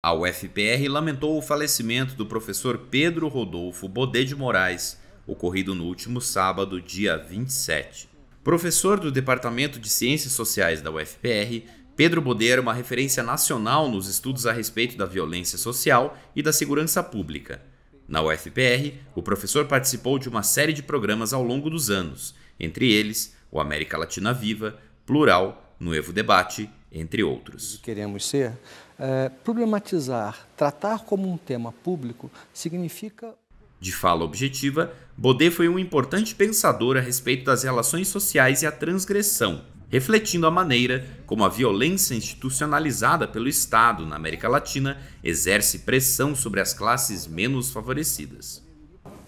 A UFPR lamentou o falecimento do professor Pedro Rodolfo Bodê de Moraes, ocorrido no último sábado, dia 27. Professor do Departamento de Ciências Sociais da UFPR, Pedro Bodê era uma referência nacional nos estudos a respeito da violência social e da segurança pública. Na UFPR, o professor participou de uma série de programas ao longo dos anos, entre eles o América Latina Viva, Plural, Noevo Debate, entre outros. Queremos ser é, problematizar, tratar como um tema público, significa. De fala objetiva, Baudet foi um importante pensador a respeito das relações sociais e a transgressão, refletindo a maneira como a violência institucionalizada pelo Estado na América Latina exerce pressão sobre as classes menos favorecidas.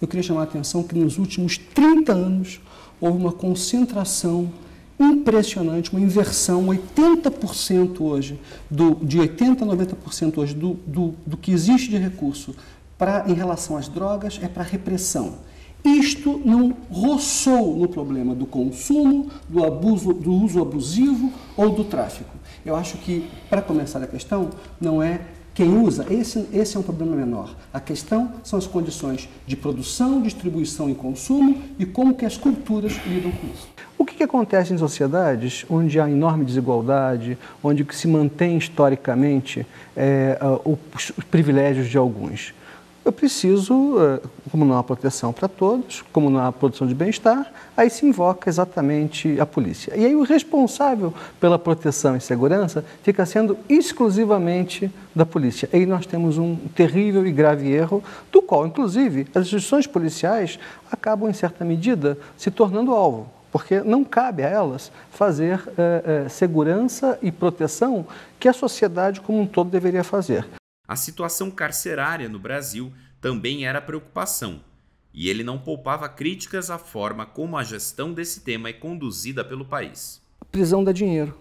Eu queria chamar a atenção que nos últimos 30 anos houve uma concentração impressionante, uma inversão, 80% hoje, do, de 80% a 90% hoje do, do, do que existe de recurso pra, em relação às drogas é para repressão. Isto não roçou no problema do consumo, do, abuso, do uso abusivo ou do tráfico. Eu acho que, para começar a questão, não é quem usa, esse, esse é um problema menor. A questão são as condições de produção, distribuição e consumo e como que as culturas lidam com isso que acontece em sociedades onde há enorme desigualdade, onde se mantém historicamente é, ah, os privilégios de alguns? Eu preciso, ah, como não há proteção para todos, como não há produção de bem-estar, aí se invoca exatamente a polícia. E aí o responsável pela proteção e segurança fica sendo exclusivamente da polícia. aí nós temos um terrível e grave erro, do qual, inclusive, as instituições policiais acabam, em certa medida, se tornando alvo porque não cabe a elas fazer eh, eh, segurança e proteção que a sociedade como um todo deveria fazer. A situação carcerária no Brasil também era preocupação, e ele não poupava críticas à forma como a gestão desse tema é conduzida pelo país. A prisão dá dinheiro.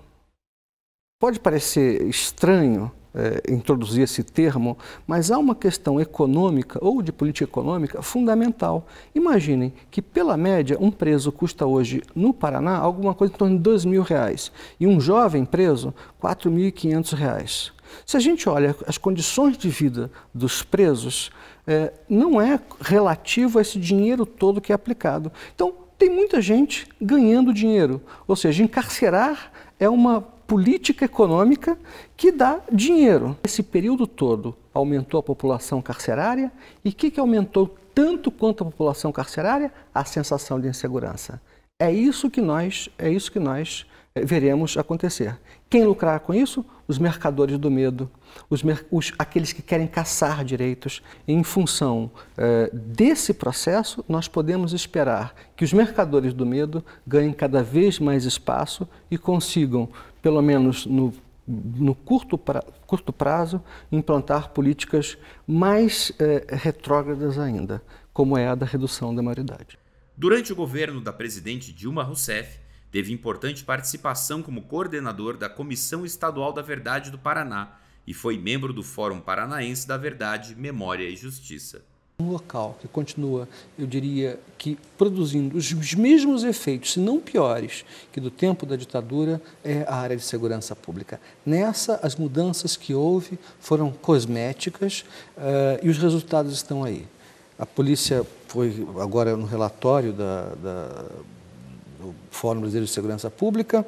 Pode parecer estranho é, introduzir esse termo, mas há uma questão econômica ou de política econômica fundamental. Imaginem que, pela média, um preso custa hoje, no Paraná, alguma coisa em torno de dois mil reais e um jovem preso, quatro mil e quinhentos reais. Se a gente olha as condições de vida dos presos, é, não é relativo a esse dinheiro todo que é aplicado. Então, tem muita gente ganhando dinheiro, ou seja, encarcerar é uma política econômica que dá dinheiro. Esse período todo aumentou a população carcerária e o que, que aumentou tanto quanto a população carcerária? A sensação de insegurança. É isso que nós, é isso que nós eh, veremos acontecer. Quem lucrar com isso? Os mercadores do medo, os, os aqueles que querem caçar direitos. Em função eh, desse processo, nós podemos esperar que os mercadores do medo ganhem cada vez mais espaço e consigam, pelo menos no, no curto, pra, curto prazo, implantar políticas mais eh, retrógradas ainda, como é a da redução da maioridade. Durante o governo da presidente Dilma Rousseff, Teve importante participação como coordenador da Comissão Estadual da Verdade do Paraná e foi membro do Fórum Paranaense da Verdade, Memória e Justiça. Um local que continua, eu diria, que produzindo os mesmos efeitos, se não piores, que do tempo da ditadura, é a área de segurança pública. Nessa, as mudanças que houve foram cosméticas uh, e os resultados estão aí. A polícia foi, agora no relatório da, da o Fórum Brasileiro de Segurança Pública,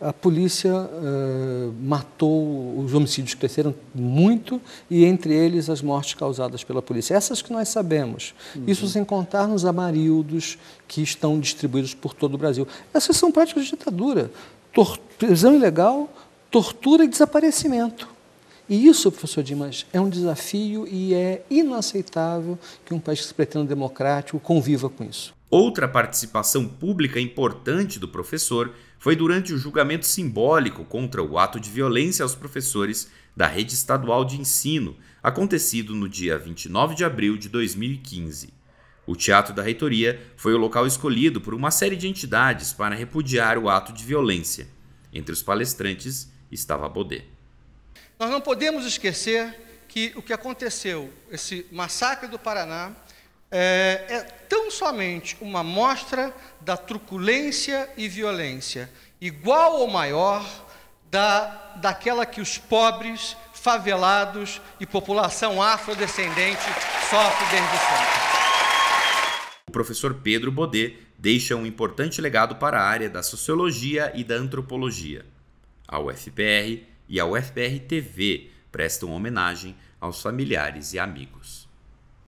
a polícia uh, matou, os homicídios cresceram muito e entre eles as mortes causadas pela polícia. Essas que nós sabemos. Uhum. Isso sem contar nos amarildos que estão distribuídos por todo o Brasil. Essas são práticas de ditadura. Tor prisão ilegal, tortura e desaparecimento. E isso, professor Dimas, é um desafio e é inaceitável que um país que se pretende democrático conviva com isso. Outra participação pública importante do professor foi durante o julgamento simbólico contra o ato de violência aos professores da rede estadual de ensino, acontecido no dia 29 de abril de 2015. O Teatro da Reitoria foi o local escolhido por uma série de entidades para repudiar o ato de violência. Entre os palestrantes estava Baudet. Nós não podemos esquecer que o que aconteceu, esse massacre do Paraná, é, é tão somente uma mostra da truculência e violência, igual ou maior da, daquela que os pobres, favelados e população afrodescendente sofrem desde sempre. O professor Pedro Bodê deixa um importante legado para a área da sociologia e da antropologia. A UFPR e a UFBR TV prestam homenagem aos familiares e amigos.